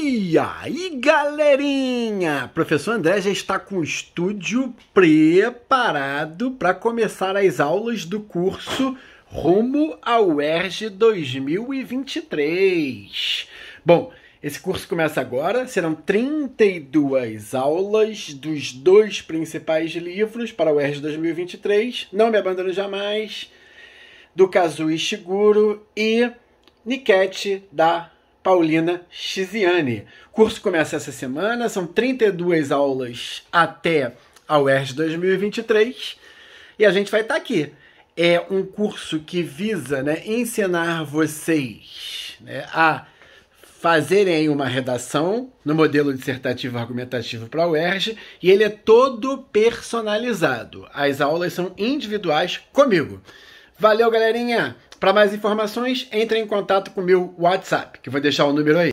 E aí, galerinha! Professor André já está com o estúdio preparado para começar as aulas do curso Rumo ao ERJ 2023. Bom, esse curso começa agora, serão 32 aulas dos dois principais livros para o ERJ 2023, Não Me Abandono Jamais, do Kazuo Ishiguro e Niket da Paulina Chiziane. O curso começa essa semana, são 32 aulas até a UERJ 2023 e a gente vai estar tá aqui. É um curso que visa né, ensinar vocês né, a fazerem uma redação no modelo dissertativo argumentativo para a UERJ e ele é todo personalizado. As aulas são individuais comigo. Valeu, galerinha! Para mais informações, entre em contato com o meu WhatsApp, que vou deixar o número aí.